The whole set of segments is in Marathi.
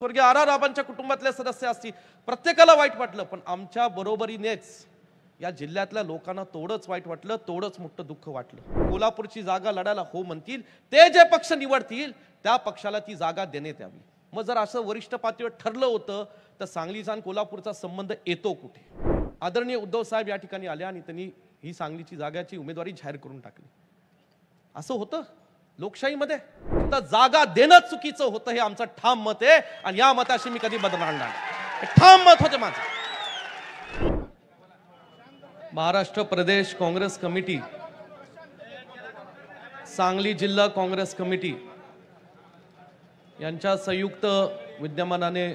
स्वर्गीय आर राबांच्या कुटुंबातले सदस्य असतील प्रत्येकाला वाईट वाटलं पण आमच्या बरोबरीनेच या जिल्ह्यातल्या लोकांना तोडच वाईट वाटलं तोडच मोठं दुःख वाटलं कोल्हापूरची जागा लढायला हो म्हणतील ते जे पक्ष निवडतील त्या पक्षाला ती जागा देण्यात यावी मग जर असं वरिष्ठ पातळीवर ठरलं होतं तर सांगलीचा आणि कोल्हापूरचा संबंध येतो कुठे आदरणीय उद्धव साहेब या ठिकाणी आले आणि त्यांनी ही सांगलीची जागाची उमेदवारी जाहीर करून टाकली असं होतं लोकशाहीमध्ये फक्त जागा देणं चुकीचं होतं हे आमचं ठाम मत आहे आणि या मताशी मी कधी बदलणार नाही ठाम मत होते माझं महाराष्ट्र प्रदेश काँग्रेस कमिटी सांगली जिल्हा काँग्रेस कमिटी यांच्या संयुक्त विद्यमानाने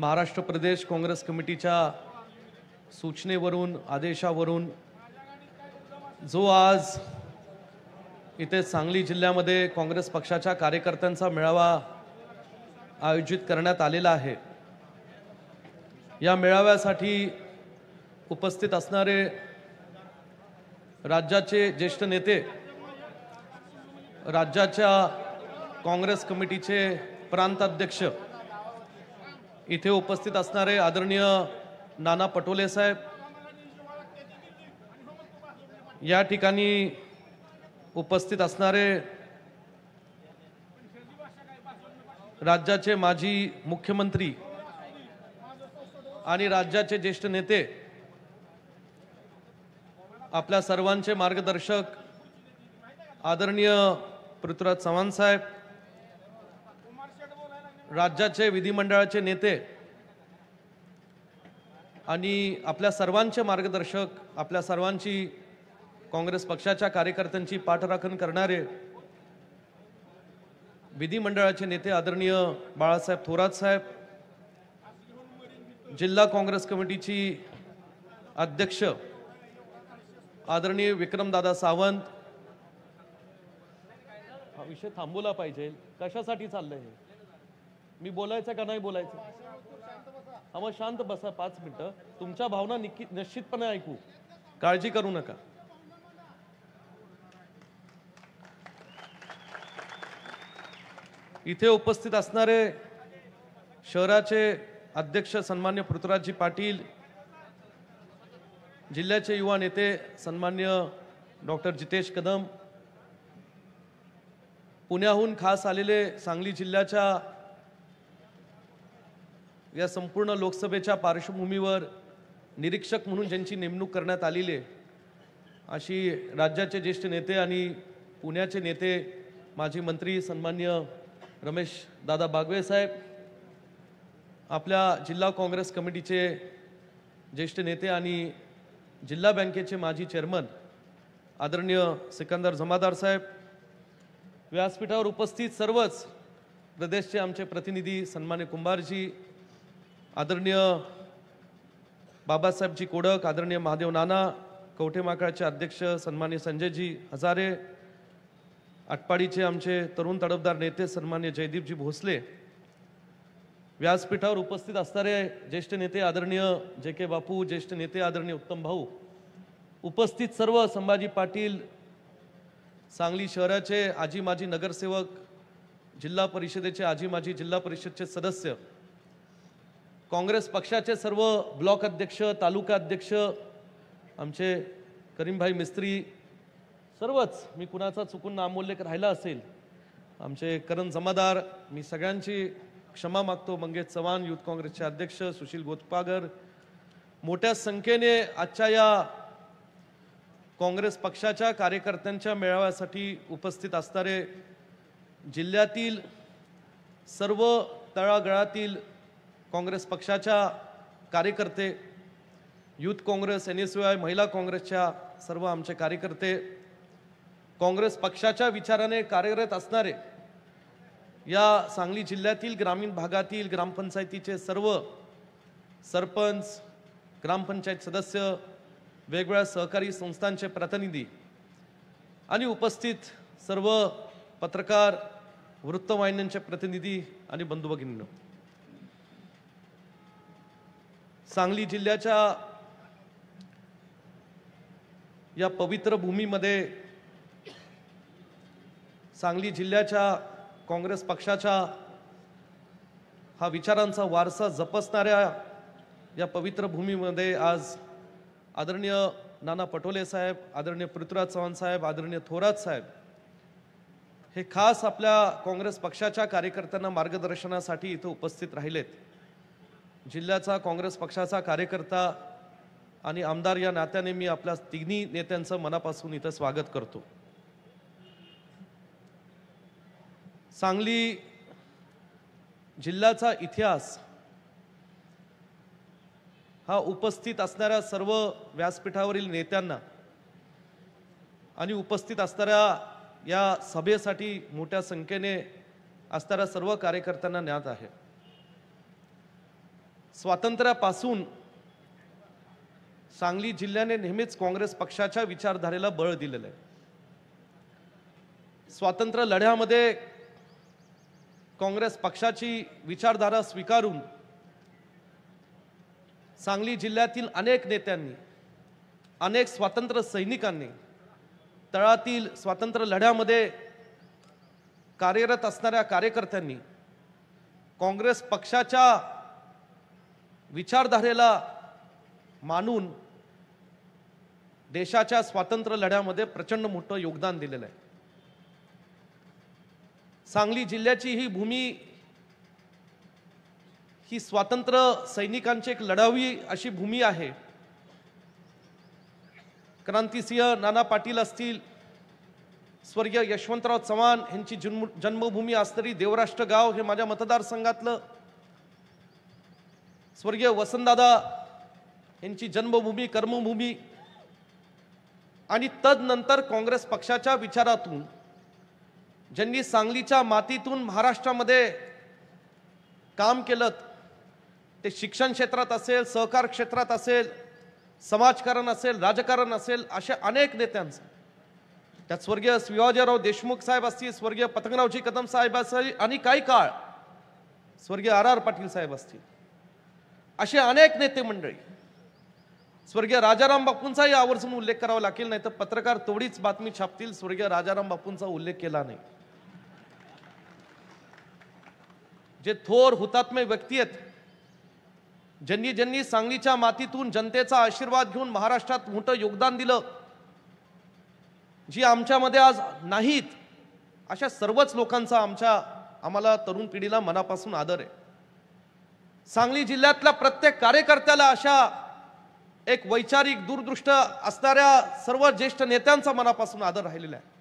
महाराष्ट्र प्रदेश काँग्रेस कमिटीच्या सूचनेवरून आदेशावरून जो आज इथे सांगली जिल्ह्यामध्ये काँग्रेस पक्षाच्या कार्यकर्त्यांचा मेळावा आयोजित करण्यात आलेला आहे या मेळाव्यासाठी उपस्थित असणारे राज्याचे ज्येष्ठ नेते राज्याच्या काँग्रेस कमिटीचे प्रांताध्यक्ष इथे उपस्थित असणारे आदरणीय नाना पटोले साहेब या ठिकाणी उपस्थित असणारे राज्याचे माजी मुख्यमंत्री आणि राज्याचे ज्येष्ठ नेते आपल्या सर्वांचे मार्गदर्शक आदरणीय पृथ्वीराज चव्हाण साहेब राज्याचे विधिमंडळाचे नेते आणि आपल्या सर्वांचे मार्गदर्शक आपल्या सर्वांची काँग्रेस पक्षाच्या कार्यकर्त्यांची पाठराखण करणारे विधिमंडळाचे नेते आदरणीय बाळासाहेब थोरात साहेब जिल्हा काँग्रेस कमिटीची अध्यक्ष आदरणीय विक्रमदादा सावंत हा विषय थांबवला पाहिजे कशासाठी चाललंय हे मी बोलायचं का नाही बोलायचं हा मग शांत बसा पाच मिनिटं तुमच्या भावना निश्चितपणे ऐकू काळजी करू नका इथे उपस्थित असणारे शहराचे अध्यक्ष सन्मान्य पृथ्वीराजजी पाटील जिल्ह्याचे युवा नेते सन्मान्य डॉक्टर जितेश कदम पुण्याहून खास आलेले सांगली जिल्ह्याच्या या संपूर्ण लोकसभेच्या पार्श्वभूमीवर निरीक्षक म्हणून ज्यांची नेमणूक करण्यात आलेली अशी राज्याचे ज्येष्ठ नेते आणि पुण्याचे नेते माजी मंत्री सन्मान्य रमेश दादा बागवे साहेब आपल्या जिल्हा काँग्रेस कमिटीचे ज्येष्ठ नेते आणि जिल्हा बँकेचे माजी चेअरमन आदरणीय सिकंदर जमादार साहेब व्यासपीठावर उपस्थित सर्वच प्रदेशचे आमचे प्रतिनिधी सन्मान्य कुंभारजी आदरणीय बाबासाहेबजी कोडक आदरणीय महादेव नाना कवठे माकळाचे अध्यक्ष सन्मान्य संजयजी हजारे आटपाडीचे आमचे तरुण तडफदार नेते सन्मान्य जयदीपजी भोसले व्यासपीठावर उपस्थित असणारे ज्येष्ठ नेते आदरणीय जे के बापू ज्येष्ठ नेते आदरणीय उत्तम भाऊ उपस्थित सर्व संभाजी पाटील सांगली शहराचे आजी माजी नगरसेवक जिल्हा परिषदेचे आजी माजी जिल्हा परिषदचे सदस्य काँग्रेस पक्षाचे सर्व ब्लॉक अध्यक्ष तालुका अध्यक्ष आमचे करीमभाई मिस्त्री सर्वच मी कुणाचा चुकून नामोल्लेख राहिला असेल आमचे करण जमादार मी सगळ्यांची क्षमा मागतो मंगेश चव्हाण युथ काँग्रेसचे अध्यक्ष सुशील गोतपागर मोठ्या संख्येने आजच्या या काँग्रेस पक्षाच्या कार्यकर्त्यांच्या मेळाव्यासाठी उपस्थित असणारे जिल्ह्यातील सर्व तळागळातील काँग्रेस पक्षाच्या कार्यकर्ते youth Congress N S I महिला काँग्रेसच्या सर्व आमचे कार्यकर्ते काँग्रेस पक्षाच्या विचाराने कार्यरत असणारे या सांगली जिल्ह्यातील ग्रामीण भागातील ग्रामपंचायतीचे सर्व सरपंच ग्रामपंचायत सदस्य वेगवेगळ्या सहकारी संस्थांचे प्रतिनिधी आणि उपस्थित सर्व पत्रकार वृत्तवाहिन्यांचे प्रतिनिधी आणि बंधू भगिनींनो सांगली जिल्ह्याच्या या पवित्र भूमीमध्ये सांगली जिल्ह्याच्या काँग्रेस पक्षाच्या हा विचारांचा वारसा जपसणाऱ्या या पवित्र भूमीमध्ये आज आदरणीय नाना पटोले साहेब आदरणीय पृथ्वीराज चव्हाण साहेब आदरणीय थोरात साहेब हे खास आपल्या काँग्रेस पक्षाच्या कार्यकर्त्यांना मार्गदर्शनासाठी इथं उपस्थित राहिलेत जिल्ह्याचा काँग्रेस पक्षाचा कार्यकर्ता आणि आमदार या नात्याने मी आपल्या तिन्ही नेत्यांचं मनापासून इथं स्वागत करतो सांगली जिल्ह्याचा इतिहास हा उपस्थित असणाऱ्या सर्व व्यासपीठावरील नेत्यांना आणि उपस्थित असणाऱ्या या सभेसाठी मोठ्या संख्येने असणाऱ्या सर्व कार्यकर्त्यांना ज्ञात आहे स्वातंत्र्यापासून सांगली जिल्ह्याने नेहमीच काँग्रेस पक्षाच्या विचारधारेला बळ दिलेलं आहे स्वातंत्र्य लढ्यामध्ये काँग्रेस पक्षाची विचारधारा स्वीकारून सांगली जिल्ह्यातील अनेक नेत्यांनी अनेक स्वातंत्र्य सैनिकांनी तळातील स्वातंत्र्य लढ्यामध्ये कार्यरत असणाऱ्या कार्यकर्त्यांनी काँग्रेस पक्षाच्या विचारधारेला मानून देशाच्या स्वातंत्र्य लढ्यामध्ये प्रचंड मोठं योगदान दिलेलं आहे सांगली जिल्ह्याची ही भूमी ही स्वातंत्र्य सैनिकांची एक लढावी अशी भूमी आहे क्रांतिसिंह नाना पाटील असतील स्वर्गीय यशवंतराव चव्हाण यांची जन्म जन्मभूमी असणारी देवराष्ट्र गाव हे माझ्या मतदारसंघातलं स्वर्गीय वसंतदादा यांची जन्मभूमी कर्मभूमी आणि तदनंतर काँग्रेस पक्षाच्या विचारातून ज्यांनी सांगलीच्या मातीतून महाराष्ट्रामध्ये काम केलं ते शिक्षण क्षेत्रात असेल सहकार क्षेत्रात असेल समाजकारण असेल राजकारण असेल अशा अनेक नेत्यांचं त्यात स्वर्गीय शिवाजीराव देशमुख साहेब असतील स्वर्गीय पतंगरावजी कदम साहेब असेल आणि काही काळ स्वर्गीय आर आर पाटील साहेब असतील असे अनेक नेते मंडळी स्वर्गीय राजाराम बापूंचाही आवर्जून उल्लेख करावा लागेल नाही तर पत्रकार तेवढीच बातमी छापतील स्वर्गीय राजाराम बापूंचा उल्लेख केला नाही जे थोर हुतात्मे व्यक्ती आहेत ज्यांनी ज्यांनी सांगलीच्या मातीतून जनतेचा आशीर्वाद घेऊन महाराष्ट्रात मोठं योगदान दिलं जी आमच्यामध्ये आज नाहीत अशा सर्वच लोकांचा आमच्या आम्हाला तरुण पिढीला मनापासून आदर आहे सांगली जिल्ह्यातल्या प्रत्येक कार्यकर्त्याला अशा एक वैचारिक दूरदृष्ट असणाऱ्या सर्व ज्येष्ठ नेत्यांचा मनापासून आदर राहिलेला आहे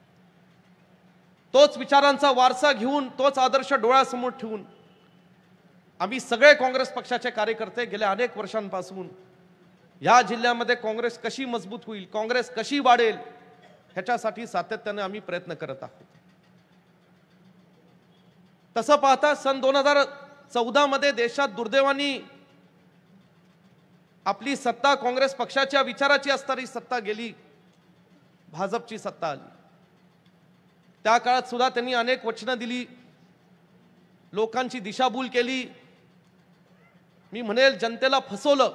तोच विचारांचा वारसा घेऊन तोच आदर्श डोळ्यासमोर ठेवून आम्ही सगळे काँग्रेस पक्षाचे कार्यकर्ते गेल्या अनेक वर्षांपासून या जिल्ह्यामध्ये काँग्रेस कशी मजबूत होईल काँग्रेस कशी वाढेल ह्याच्यासाठी सातत्याने आम्ही प्रयत्न करत आहोत तसं पाहता सन दोन हजार मध्ये देशात दुर्दैवानी आपली सत्ता काँग्रेस पक्षाच्या विचाराची असणारी सत्ता गेली भाजपची सत्ता आली त्या काळात सुद्धा त्यांनी अनेक वचनं दिली लोकांची दिशाभूल केली मी म्हणेल जनतेला फसवलं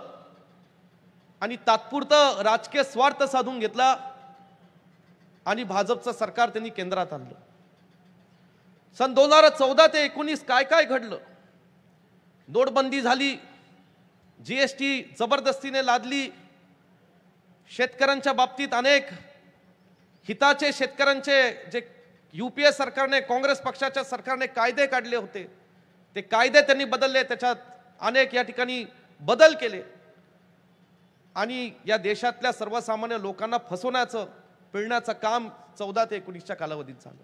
आणि तात्पुरतं राजकीय स्वार्थ साधून घेतला आणि भाजपचं सरकार त्यांनी केंद्रात आणलं सन दोन हजार चौदा ते एकोणीस काय काय घडलं नोटबंदी झाली जी एस टी जबरदस्तीने लादली शेतकऱ्यांच्या बाबतीत अनेक हिताचे शेतकऱ्यांचे जे यू पी ए सरकारने काँग्रेस पक्षाच्या सरकारने कायदे काढले होते ते कायदे त्यांनी बदलले त्याच्यात अनेक या ठिकाणी बदल केले आणि या देशातल्या सर्वसामान्य लोकांना फसवण्याचं पिळण्याचं काम चौदा ते एकोणीसच्या कालावधीत झालं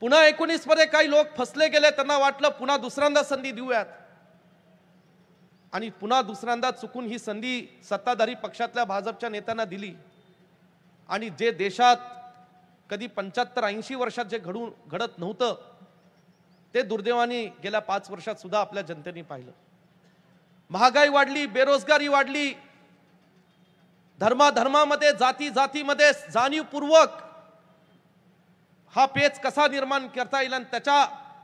पुन्हा एकोणीसमध्ये काही लोक फसले गेले त्यांना वाटलं पुन्हा दुसऱ्यांदा संधी देऊयात आणि पुन्हा दुसऱ्यांदा चुकून ही संधी सत्ताधारी पक्षातल्या भाजपच्या नेत्यांना दिली आणि जे देशात कधी पंच्याहत्तर ऐंशी वर्षात जे घडून घडत नव्हतं ते दुर्दैवाने गेल्या पाच वर्षात सुद्धा आपल्या जनतेने पाहिलं महागाई वाढली बेरोजगारी वाढली धर्माधर्मामध्ये जाती जातीमध्ये जाणीवपूर्वक हा पेच कसा निर्माण करता येईल आणि त्याच्या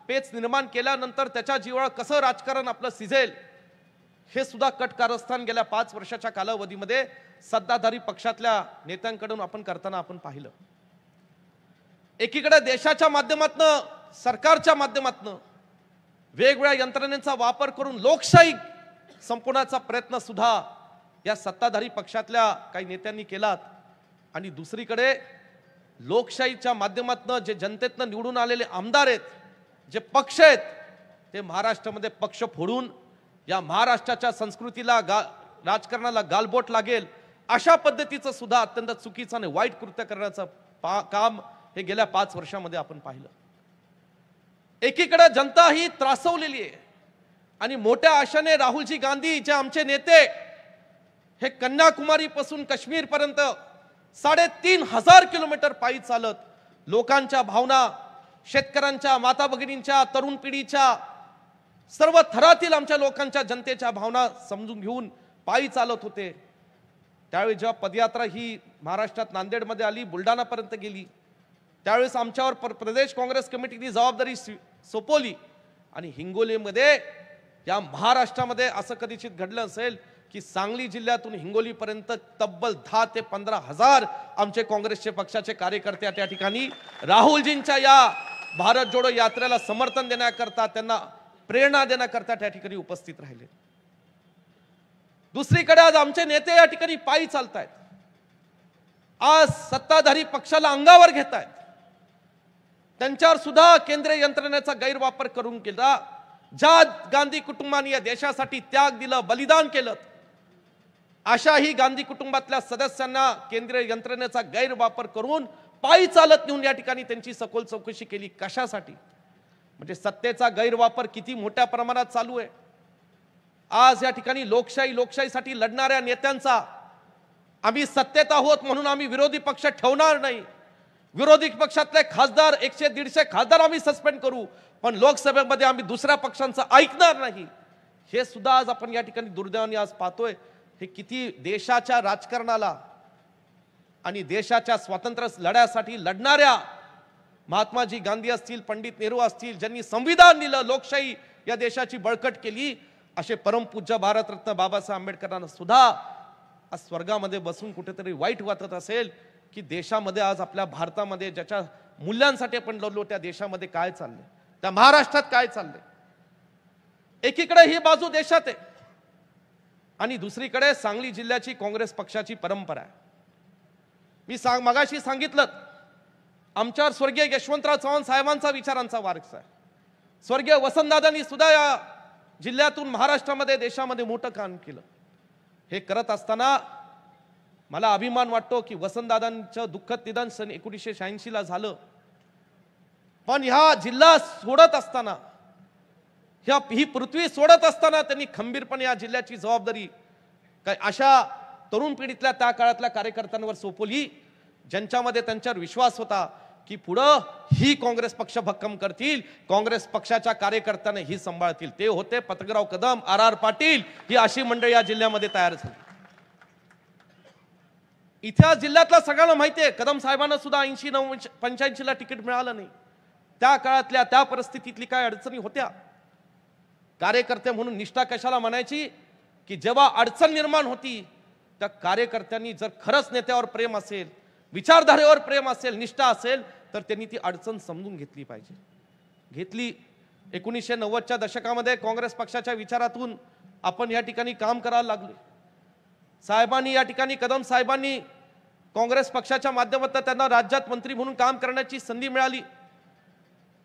पेच निर्माण केल्यानंतर त्याच्या जीवळ कसं राजकारण आपलं सिझेल हे सुद्धा कट कारस्थान गेल्या पाच वर्षाच्या कालावधीमध्ये सत्ताधारी पक्षातल्या नेत्यांकडून आपण करताना आपण पाहिलं एकीकडे देशाच्या माध्यमातून सरकारच्या माध्यमातनं वेगवेगळ्या यंत्रणेचा वापर करून लोकशाही संपवण्याचा प्रयत्न सुद्धा या सत्ताधारी पक्षातल्या काही नेत्यांनी केलात आणि दुसरीकडे लोकशाहीच्या माध्यमातनं जे जनतेतनं निवडून आलेले आमदार आहेत जे पक्ष आहेत ते महाराष्ट्रामध्ये पक्ष फोडून या महाराष्ट्राच्या संस्कृतीला गा राजकारणाला गालबोट लागेल अशा पद्धतीचं सुद्धा अत्यंत चुकीचं आणि वाईट कृत्य करण्याचं पा काम हे गेल्या पाच वर्षामध्ये आपण पाहिलं एकीकडे जनता ही त्रासवलेली आहे आणि मोठ्या आशाने राहुलजी गांधी जे आमचे नेते हे कन्याकुमारीपासून काश्मीरपर्यंत साडेतीन हजार किलोमीटर पायी चालत लोकांच्या भावना शेतकऱ्यांच्या माता भगिनींच्या तरुण पिढीच्या सर्व थरातील आमच्या लोकांच्या जनतेच्या भावना समजून घेऊन पायी चालत होते त्यावेळी जेव्हा पदयात्रा ही महाराष्ट्रात नांदेडमध्ये आली बुलढाणापर्यंत गेली त्यावेळेस आमच्यावर प्रदेश काँग्रेस कमिटीने जबाबदारी सोपोली आणि हिंगोलीमध्ये या महाराष्ट्रामध्ये असं कदाचित घडलं असेल की सांगली जिल्ह्यातून हिंगोलीपर्यंत तब्बल दहा ते पंधरा हजार आमचे काँग्रेसचे पक्षाचे कार्यकर्ते त्या ठिकाणी राहुलजींच्या या भारत जोडो यात्रेला समर्थन देण्याकरता त्यांना प्रेरणा देण्याकरता त्या ठिकाणी उपस्थित राहिले दुसरीकडे आज आमचे नेते या ठिकाणी पायी चालत आहेत आज सत्ताधारी पक्षाला अंगावर घेत आहेत त्यांच्यावर सुद्धा केंद्रीय यंत्रणेचा गैरवापर करून केला ज्या गांधी कुटुंबाने या देशासाठी त्याग दिलं बलिदान केलं अशाही गांधी कुटुंबातल्या सदस्यांना केंद्रीय यंत्रणेचा गैरवापर करून पायी चालत नेऊन या ठिकाणी त्यांची सखोल चौकशी केली कशासाठी म्हणजे सत्तेचा गैरवापर किती मोठ्या प्रमाणात चालू आहे आज या ठिकाणी लोकशाही लोकशाहीसाठी लढणाऱ्या नेत्यांचा आम्ही सत्तेत आहोत म्हणून आम्ही विरोधी पक्ष ठेवणार नाही विरोधी पक्षातले खासदार एकशे दीडशे खासदार आम्ही सस्पेंड करू पण लोकसभेमध्ये आम्ही दुसऱ्या पक्षांचं ऐकणार नाही हे सुद्धा आज आपण या ठिकाणी दुर्दैवाने आज पाहतोय हे किती देशाच्या राजकारणाला आणि देशाच्या स्वातंत्र्य लढ्यासाठी लढणाऱ्या महात्माजी गांधी असतील पंडित नेहरू असतील ज्यांनी संविधान लिहिलं लोकशाही या देशाची बळकट केली असे परमपूज्य भारतरत्न बाबासाहेब आंबेडकरांना सुद्धा आज स्वर्गामध्ये बसून कुठेतरी वाईट वाटत असेल की देशामध्ये आज आपल्या भारतामध्ये ज्याच्या मूल्यांसाठी आपण लढलो त्या देशामध्ये काय चाललंय त्या महाराष्ट्रात काय चाललंय एकीकडे ही बाजू देशात आहे आणि दुसरीकडे सांगली जिल्ह्याची काँग्रेस पक्षाची परंपरा आहे मी सांग मगाशी सांगितलं आमच्यावर स्वर्गीय यशवंतराव चव्हाण साहेबांचा विचारांचा वारसा आहे स्वर्गीय वसंतदादांनी सुद्धा या जिल्ह्यातून महाराष्ट्रामध्ये देशामध्ये मोठं काम केलं हे करत असताना मला अभिमान वाटतो की वसंतदादांचं दुःखद निधन सन एकोणीसशे शहाऐंशीला झालं पण ह्या जिल्हा सोडत असताना ह्या ही पृथ्वी सोडत असताना त्यांनी खंबीरपणे या जिल्ह्याची जबाबदारी काय अशा तरुण पिढीतल्या त्या काळातल्या कार्यकर्त्यांवर सोपवली ज्यांच्यामध्ये त्यांच्यावर विश्वास होता की पुढं ही काँग्रेस पक्ष भक्कम करतील काँग्रेस पक्षाच्या कार्यकर्त्यांना ही सांभाळतील ते होते पतगराव कदम आर आर पाटील ही अशी मंडळी या जिल्ह्यामध्ये तयार झाली इतिहास जिल्ह्यातला सगळ्यांना माहिती आहे कदम साहेबांना सुद्धा ऐंशी नऊ पंच्याऐंशीला तिकीट मिळालं नाही त्या काळातल्या त्या परिस्थितीतली काय अडचणी होत्या कार्यकर्ते म्हणून निष्ठा कशाला म्हणायची की जेव्हा अडचण निर्माण होती त्या कार्यकर्त्यांनी जर खरंच नेत्यावर प्रेम असेल विचारधारेवर प्रेम असेल निष्ठा असेल तर त्यांनी ती अडचण समजून घेतली पाहिजे घेतली एकोणीसशे नव्वदच्या दशकामध्ये काँग्रेस पक्षाच्या विचारातून आपण या ठिकाणी काम करायला लागलो साहेबांनी या ठिकाणी कदम साहेबांनी काँग्रेस पक्षाच्या माध्यमातून त्यांना राज्यात मंत्री म्हणून काम करण्याची संधी मिळाली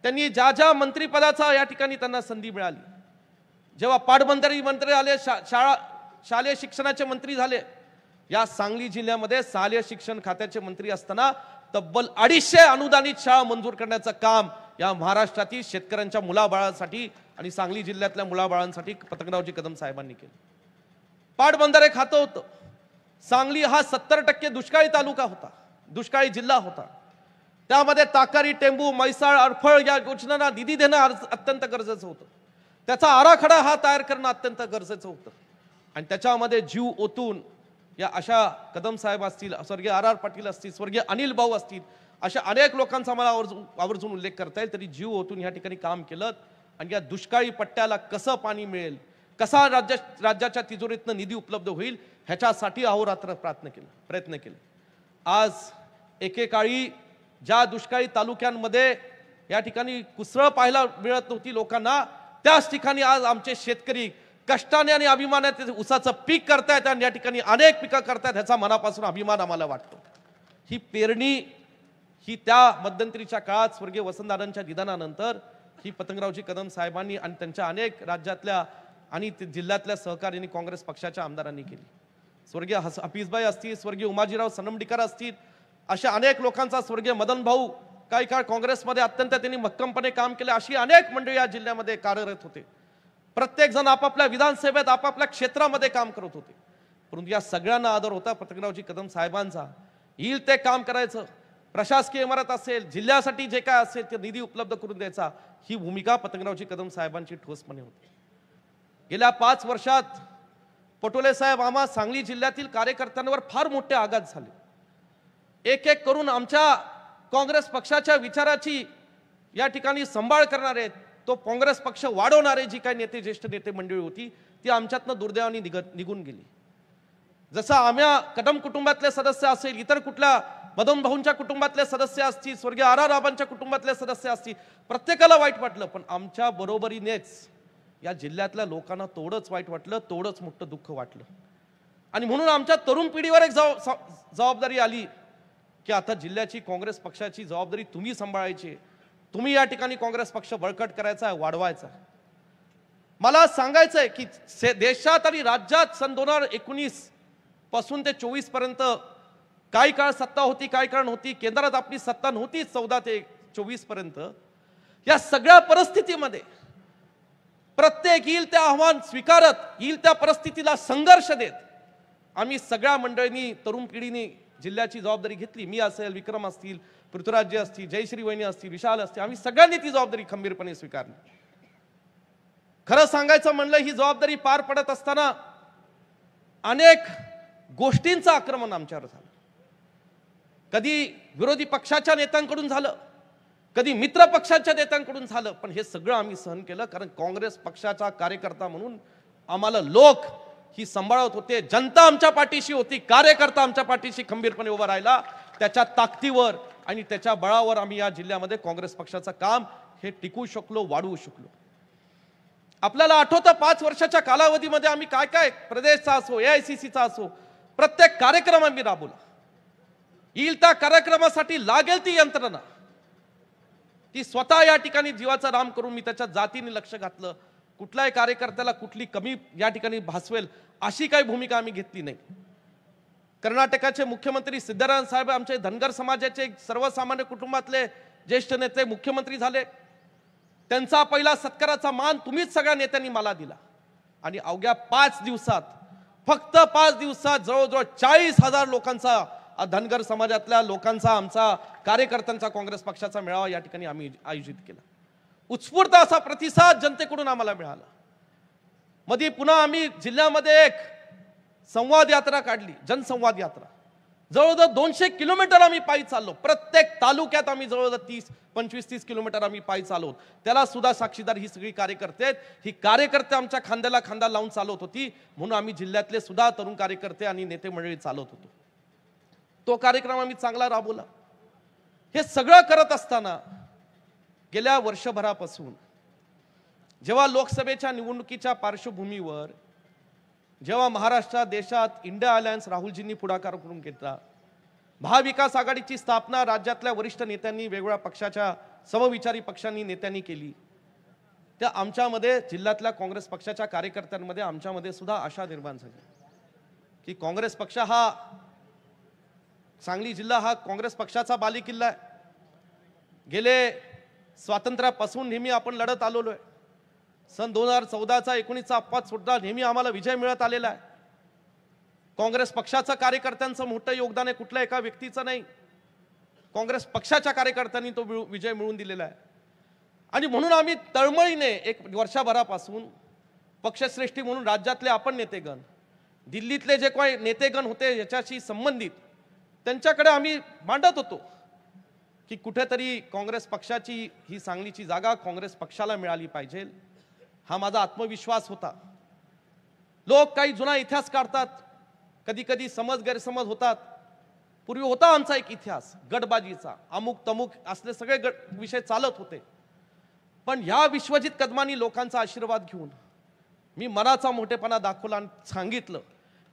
त्यांनी ज्या ज्या मंत्रीपदाचा या ठिकाणी त्यांना संधी मिळाली जेव्हा पाटबंधारी मंत्री आले शाळा शालेय शिक्षणाचे मंत्री झाले या सांगली जिल्ह्यामध्ये शालेय शिक्षण खात्याचे मंत्री असताना तब्बल अडीचशे अनुदानित शाळा मंजूर करण्याचं काम या महाराष्ट्रातील शेतकऱ्यांच्या मुलाबाळांसाठी आणि सांगली जिल्ह्यातल्या मुलाबाळांसाठी पतंगरावजी कदम साहेबांनी केलं पाटबंधारे खातं होतं सांगली हा सत्तर टक्के दुष्काळी तालुका होता दुष्काळी जिल्हा होता त्यामध्ये ताकारी टेंबू मैसाळ अडफळ या योजनांना निधी देणं अत्यंत गरजेचं होतं त्याचा आराखडा हा तयार करणं अत्यंत गरजेचं होतं आणि त्याच्यामध्ये जीव ओतून या अशा कदम साहेब असतील स्वर्गीय आर आर पाटील असतील स्वर्गीय अनिल भाऊ असतील अशा अनेक लोकांचा मला आवर्जून आवर्जून उल्लेख करता येईल तरी जीव ओतून या ठिकाणी काम केलं आणि या दुष्काळी पट्ट्याला कसं पाणी मिळेल कसा राज्य राज्याच्या तिजोरीतनं निधी उपलब्ध होईल ह्याच्यासाठी अहोरात्र प्रार्थना केला प्रयत्न केले आज एकेकाळी ज्या दुष्काळी तालुक्यांमध्ये या ठिकाणी कुसळ पाहायला मिळत नव्हती लोकांना त्याच ठिकाणी आज आमचे शेतकरी कष्टाने आणि अभिमानाने उसाचं पीक करतायत आणि या ठिकाणी अनेक पिकं करतायत ह्याचा मनापासून अभिमान आम्हाला वाटतो ही पेरणी ही त्या मध्यंतरीच्या काळात स्वर्गीय वसंतदादांच्या निधनानंतर ही पतंगरावजी कदम साहेबांनी आणि त्यांच्या अनेक राज्यातल्या आणि जिल्ह्यातल्या सहकार्याने काँग्रेस पक्षाच्या आमदारांनी केली स्वर्गीय हस हफीजबाई असतील स्वर्गीय उमाजीराव सनमडीकर असतील अशा अनेक लोकांचा स्वर्गीय मदन भाऊ काही काळ काँग्रेसमध्ये अत्यंत त्यांनी मक्कमपणे काम केले अशी अनेक मंडळी या जिल्ह्यामध्ये कार्यरत होते प्रत्येक जण आपापल्या विधानसभेत आपापल्या क्षेत्रामध्ये काम करत होते परंतु या सगळ्यांना आदर होता पतंगरावजी कदम साहेबांचा येईल ते काम करायचं प्रशासकीय इमारत असेल जिल्ह्यासाठी जे काय असेल ते निधी उपलब्ध करून द्यायचा ही भूमिका पतंगरावजी कदम साहेबांची ठोसपणे होती गेल्या पाच वर्षात पटोले साहेब आम्हा सांगली जिल्ह्यातील कार्यकर्त्यांवर फार मोठे आघात झाले एक एक करून आमच्या काँग्रेस पक्षाच्या विचाराची या ठिकाणी सांभाळ करणारे तो काँग्रेस पक्ष वाढवणारे जी काही नेते ज्येष्ठ नेते मंडळी होती ती आमच्यातनं दुर्दैवाने निघत निघून गेली जसं आम्ही कदम कुटुंबातले सदस्य असेल इतर कुठल्या मदन भाऊंच्या कुटुंबातले सदस्य असतील स्वर्गीय आरा राबांच्या कुटुंबातले सदस्य असतील प्रत्येकाला वाईट वाटलं पण आमच्या बरोबरीनेच या जिल्ह्यातल्या लोकांना तेवढंच वाईट वाटलं तेवढंच मोठं दुःख वाटलं आणि म्हणून आमच्या तरुण पिढीवर एक जबाबदारी आली की आता जिल्ह्याची काँग्रेस पक्षाची जबाबदारी तुम्ही सांभाळायची तुम्ही या ठिकाणी काँग्रेस पक्ष बळकट करायचा आहे वाढवायचा मला सांगायचं आहे की देशात आणि राज्यात सन दोन हजार एकोणीस पासून ते चोवीस पर्यंत काही काळ सत्ता होती काय कारण होती केंद्रात आपली सत्ता नव्हती चौदा ते चोवीस पर्यंत या सगळ्या परिस्थितीमध्ये प्रत्येक येईल त्या आव्हान स्वीकारत येईल त्या परिस्थितीला संघर्ष देत आम्ही सगळ्या मंडळींनी तरुण पिढीने जिल्ह्याची जबाबदारी घेतली मी असेल विक्रम असतील पृथ्वीराज्य असतील जयश्री वहिनी असतील विशाल असतील आम्ही सगळ्यांनी ती जबाबदारी खंबीरपणे स्वीकारली खरं सांगायचं म्हणलं ही जबाबदारी पार पडत असताना अनेक गोष्टींचं आक्रमण आमच्यावर झालं कधी विरोधी पक्षाच्या नेत्यांकडून झालं कधी मित्र पक्षाच्या नेत्यांकडून झालं पण हे सगळं आम्ही सहन केलं कारण काँग्रेस पक्षाचा कार्यकर्ता म्हणून आम्हाला लोक ही सांभाळत होते जनता आमच्या पाठीशी होती कार्यकर्ता आमच्या पाठीशी खंबीरपणे उभा राहिला त्याच्या ताकदीवर आणि त्याच्या बळावर आम्ही या जिल्ह्यामध्ये काँग्रेस पक्षाचं काम हे टिकू शकलो वाढवू शकलो आपल्याला आठवतं पाच वर्षाच्या कालावधीमध्ये आम्ही काय काय प्रदेशचा असो एआयसीसीचा असो प्रत्येक कार्यक्रम आम्ही राबवला येईल त्या कार्यक्रमासाठी लागेल ती यंत्रणा ती स्वतः या ठिकाणी जीवाचा राम करून मी त्याच्या जातीने लक्ष घातलं कुठल्याही कार्यकर्त्याला कुठली कमी या ठिकाणी भासवेल अशी काही भूमिका आम्ही घेतली नाही कर्नाटकाचे मुख्यमंत्री सिद्धाराम साहेब आमचे धनगर समाजाचे सर्वसामान्य कुटुंबातले ज्येष्ठ नेते मुख्यमंत्री झाले त्यांचा पहिला सत्काराचा मान तुम्हीच सगळ्या नेत्यांनी मला दिला आणि अवघ्या पाच दिवसात फक्त पाच दिवसात जवळजवळ चाळीस हजार लोकांचा धनगर समाजातल्या लोकांचा आमचा कार्यकर्त्यांचा काँग्रेस पक्षाचा मेळावा या ठिकाणी आम्ही आयोजित केला उत्स्फूर्त असा प्रतिसाद जनतेकडून आम्हाला मिळाला मध्ये पुन्हा आम्ही जिल्ह्यामध्ये एक संवाद यात्रा काढली जनसंवाद यात्रा जवळजवळ दोनशे किलोमीटर आम्ही पायी चाललो प्रत्येक तालुक्यात आम्ही जवळजवळ तीस पंचवीस तीस किलोमीटर आम्ही पायी चाललो त्याला सुद्धा साक्षीदार ही सगळी कार्यकर्ते आहेत ही कार्यकर्ते आमच्या खांद्याला खांदा लावून चालवत होती म्हणून आम्ही जिल्ह्यातले सुद्धा तरुण कार्यकर्ते आणि नेते मंडळी चालवत होतो तो कार्यक्रम आम्ही चांगला राबवला हे सगळं करत असताना गेल्या वर्षभरापासून जेव्हा लोकसभेच्या निवडणुकीच्या पार्श्वभूमीवर जेव्हा महाराष्ट्रात देशात इंडिया अलायन्स राहुलजींनी पुढाकार करून घेतला महाविकास आघाडीची स्थापना राज्यातल्या वरिष्ठ नेत्यांनी वेगवेगळ्या पक्षाच्या समविचारी पक्षांनी नेत्यांनी केली त्या आमच्यामध्ये जिल्ह्यातल्या काँग्रेस पक्षाच्या कार्यकर्त्यांमध्ये आमच्यामध्ये सुद्धा आशा निर्माण झाली की काँग्रेस पक्ष हा सांगली जिल्हा हा काँग्रेस पक्षाचा बालेकिल्ला आहे गेले स्वातंत्र्यापासून नेहमी आपण लढत आलेलो आहे सन दोन हजार चौदाचा एकोणीसचा अपवाद सुद्धा नेहमी आम्हाला विजय मिळत आलेला आहे काँग्रेस पक्षाचं कार्यकर्त्यांचं मोठं योगदान आहे कुठल्या एका व्यक्तीचं नाही काँग्रेस पक्षाच्या कार्यकर्त्यांनी तो विजय मिळवून दिलेला आहे आणि म्हणून आम्ही तळमळीने एक वर्षभरापासून पक्षश्रेष्ठी म्हणून राज्यातले आपण नेतेगण दिल्लीतले जे काही नेतेगण होते याच्याशी संबंधित त्यांच्याकडे आम्ही मांडत होतो की कुठेतरी काँग्रेस पक्षाची ही सांगलीची जागा काँग्रेस पक्षाला मिळाली पाहिजे हा माझा आत्मविश्वास होता लोक काही जुना इतिहास काढतात कधी कधी समज गैरसमज होतात पूर्वी होता आमचा एक इतिहास गटबाजीचा अमुक तमुक असले सगळे गट विषय चालत होते पण या विश्वजित कदमानी लोकांचा आशीर्वाद घेऊन मी मनाचा मोठेपणा दाखवला आणि सांगितलं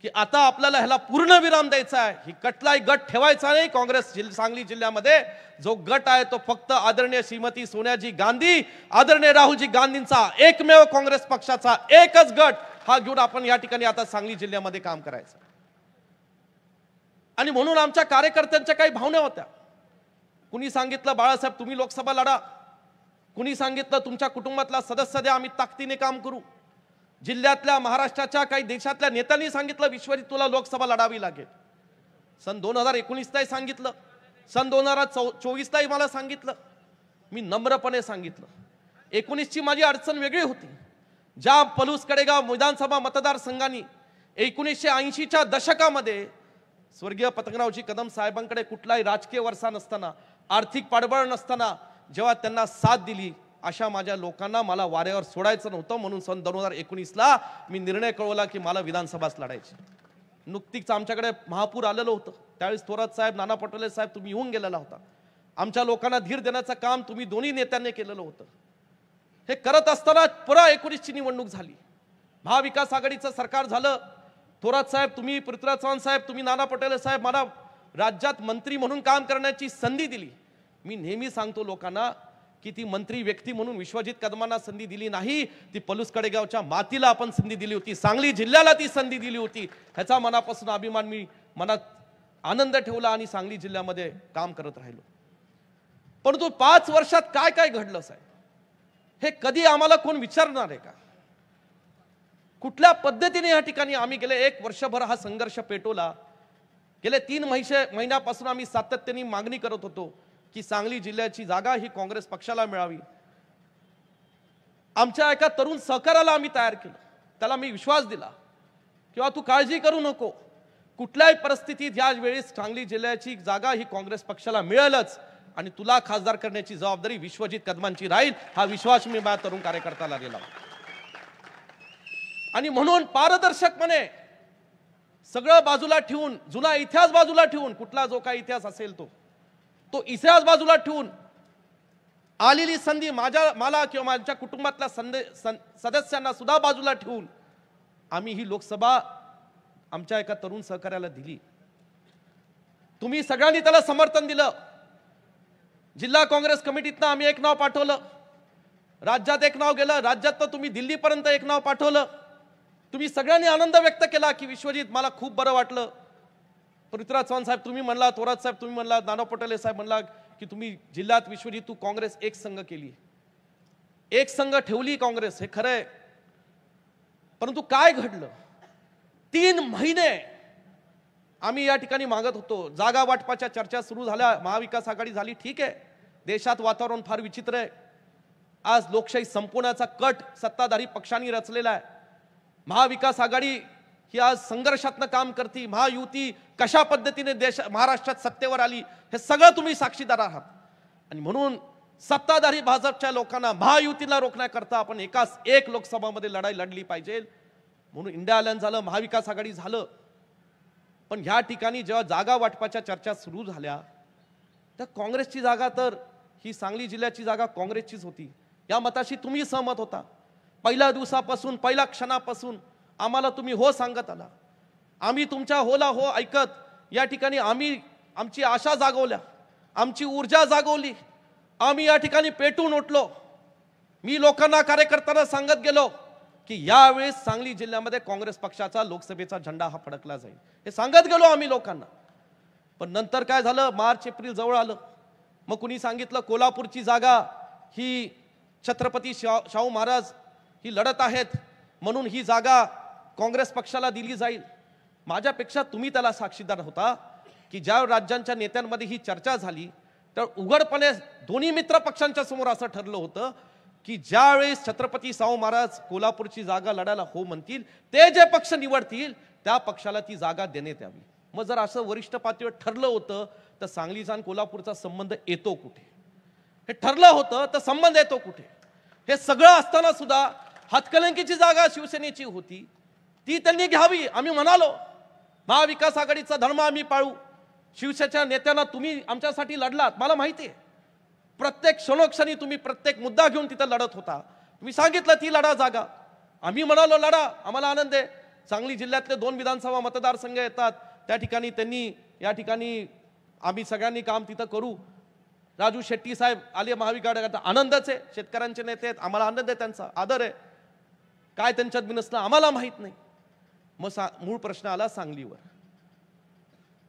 की आता आपल्याला ह्याला पूर्ण विराम द्यायचा आहे ही कटलाही गट ठेवायचा नाही काँग्रेस जिल, सांगली जिल्ह्यामध्ये जो गट आहे तो फक्त आदरणीय श्रीमती सोनियाजी गांधी आदरणीय राहुलजी गांधींचा एकमेव काँग्रेस पक्षाचा एकच गट हा घेऊन आपण या ठिकाणी आता सांगली जिल्ह्यामध्ये काम करायचं आणि म्हणून आमच्या कार्यकर्त्यांच्या काही भावना होत्या कुणी सांगितलं बाळासाहेब तुम्ही लोकसभा लढा कुणी सांगितलं तुमच्या कुटुंबातला सदस्य द्या आम्ही ताकदीने काम करू जिल्ह्यातल्या महाराष्ट्राच्या काही देशातल्या नेत्यांनी सांगितलं विश्वजित तुला लोकसभा लढावी लागेल सन दोन हजार एकोणीसलाही सांगितलं सन दोन हजार चौ चोवीसलाही मला सांगितलं मी नम्रपणे सांगितलं एकोणीसची माझी अडचण वेगळी होती ज्या पलूस कडेगाव विधानसभा मतदारसंघाने एकोणीसशे ऐंशीच्या दशकामध्ये स्वर्गीय पतंगरावजी कदम साहेबांकडे कुठलाही राजकीय वर्षा नसताना आर्थिक पाडबळ नसताना जेव्हा त्यांना साथ दिली अशा माझ्या लोकांना मला वाऱ्यावर सोडायचं नव्हतं म्हणून सन दोन हजार एकोणीसला मी निर्णय कळवला की मला विधानसभाच लढायची नुकतीच आमच्याकडे महापूर आलेलं होतं त्यावेळेस थोरात साहेब नाना पटोले साहेब तुम्ही येऊन गेलेला होता आमच्या लोकांना धीर देण्याचं काम तुम्ही दोन्ही नेत्यांनी केलेलं होतं हे करत असताना पुरा एकोणीसची निवडणूक झाली महाविकास आघाडीचं सरकार झालं थोरात साहेब तुम्ही पृथ्वीराज चव्हाण साहेब तुम्ही नाना पटोले साहेब मला राज्यात मंत्री म्हणून काम करण्याची संधी दिली मी नेहमी सांगतो लोकांना की ती मंत्री व्यक्ती म्हणून विश्वजित कदमांना संधी दिली नाही ती पलूस कडेगावच्या मातीला आपण संधी दिली होती सांगली जिल्ह्याला ती संधी दिली होती ह्याचा मनापासून अभिमान मी मनात आनंद ठेवला आणि सांगली जिल्ह्यामध्ये काम करत राहिलो परंतु पाच वर्षात काय काय घडलं साहेब हे कधी आम्हाला कोण विचारणार आहे का कुठल्या पद्धतीने या ठिकाणी आम्ही गेले एक वर्षभर हा संघर्ष पेटवला गेले तीन महिने महिन्यापासून आम्ही सातत्याने मागणी करत होतो की सांगली जिल्ह्याची जागा ही काँग्रेस पक्षाला मिळावी आमच्या एका तरुण सहकाराला आम्ही तयार केलं त्याला मी विश्वास दिला किंवा तू काळजी करू नको कुठल्याही परिस्थितीत वेळेस सांगली जिल्ह्याची जागा ही काँग्रेस पक्षाला मिळेलच आणि तुला खासदार करण्याची जबाबदारी विश्वजित कदमांची राहील हा विश्वास मी माझ्या तरुण कार्यकर्त्याला दिला आणि म्हणून पारदर्शकपणे सगळं बाजूला ठेवून जुना इतिहास बाजूला ठेवून कुठला जो काही इतिहास असेल तो तो इसऱ्याच बाजूला ठेवून आलेली संधी माझ्या मला किंवा माझ्या कुटुंबातल्या संदे सदस्यांना सुद्धा बाजूला ठेवून आम्ही ही लोकसभा आमच्या एका तरुण सहकार्याला दिली तुम्ही सगळ्यांनी त्याला समर्थन दिलं जिल्हा काँग्रेस कमिटीतनं आम्ही एक नाव पाठवलं राज्यात एक नाव गेलं तर तुम्ही दिल्लीपर्यंत एक नाव पाठवलं तुम्ही सगळ्यांनी आनंद व्यक्त केला की विश्वजित मला खूप बरं वाटलं पृथ्वीराज चव्हाण साहेब तुम्ही म्हणला थोरात साहेब तुम्ही म्हणला नाना पटोले साहेब म्हणला की तुम्ही जिल्ह्यात तू काँग्रेस एक संघ केली एक संघ ठेवली काँग्रेस हे खरंय परंतु काय घडलं तीन महिने आम्ही या ठिकाणी मागत होतो जागा वाटपाच्या चर्चा सुरू झाल्या महाविकास आघाडी झाली ठीक आहे देशात वातावरण फार विचित्र आहे आज लोकशाही संपवण्याचा कट सत्ताधारी पक्षांनी रचलेला आहे महाविकास आघाडी ही आज संघर्षातनं काम करती महायुती कशा पद्धतीने देश महाराष्ट्रात सत्तेवर आली हे सगळं तुम्ही साक्षीदार आहात आणि म्हणून सत्ताधारी भाजपच्या लोकांना महायुतीला रोखण्याकरता आपण एकाच एक लोकसभामध्ये लढाई लढली पाहिजे म्हणून इंडिया अलायन्स झालं महाविकास आघाडी झालं पण ह्या ठिकाणी जेव्हा जागा वाटपाच्या चर्चा सुरू झाल्या तर काँग्रेसची जागा तर ही सांगली जिल्ह्याची जागा काँग्रेसचीच होती या मताशी तुम्ही सहमत होता पहिल्या दिवसापासून पहिल्या क्षणापासून आम्हाला तुम्ही हो सांगत आला आम्ही तुमच्या होला हो ऐकत या ठिकाणी आम्ही आमची आशा जागवल्या आमची ऊर्जा जागवली आम्ही या ठिकाणी पेटून उठलो मी लोकांना कार्यकर्त्यांना सांगत गेलो की यावेळेस सांगली जिल्ह्यामध्ये काँग्रेस पक्षाचा लोकसभेचा झेंडा हा फडकला जाईल हे सांगत गेलो आम्ही लोकांना पण नंतर काय झालं मार्च एप्रिल जवळ आलं मग कुणी सांगितलं कोल्हापूरची जागा ही छत्रपती शाहू महाराज ही लढत आहेत म्हणून ही जागा काँग्रेस पक्षाला दिली जाईल माझ्यापेक्षा तुम्ही त्याला साक्षीदार होता की ज्या राज्यांच्या नेत्यांमध्ये ही चर्चा झाली तर उघडपणे दोन्ही मित्र पक्षांच्या समोर असं ठरलं होतं की ज्यावेळेस छत्रपती शाहू महाराज कोल्हापूरची जागा लढायला हो म्हणतील ते जे पक्ष निवडतील त्या पक्षाला ती जागा देण्यात यावी मग जर असं वरिष्ठ पातळीवर ठरलं होतं तर सांगली आणि कोल्हापूरचा संबंध येतो कुठे हे ठरलं होतं तर संबंध येतो कुठे हे सगळं असताना सुद्धा हातकलंकीची जागा शिवसेनेची होती ती त्यांनी घ्यावी आम्ही म्हणालो महाविकास आघाडीचा धर्म आम्ही पाळू शिवसेनेच्या नेत्यांना तुम्ही आमच्यासाठी लढलात मला माहिती आहे प्रत्येक क्षणोक्षणी तुम्ही प्रत्येक मुद्दा घेऊन तिथं लढत होता तुम्ही सांगितलं ती लढा जागा आम्ही म्हणालो लढा आम्हाला आनंद आहे सांगली जिल्ह्यातले दोन विधानसभा मतदारसंघ येतात त्या ठिकाणी त्यांनी या ठिकाणी आम्ही सगळ्यांनी काम तिथं करू राजू शेट्टी साहेब आले महाविकाडा आनंदच आहे शेतकऱ्यांचे नेते आहेत आम्हाला आनंद आहे त्यांचा आदर आहे काय त्यांच्यात बी आम्हाला माहीत नाही मग सा मूळ प्रश्न आला सांगलीवर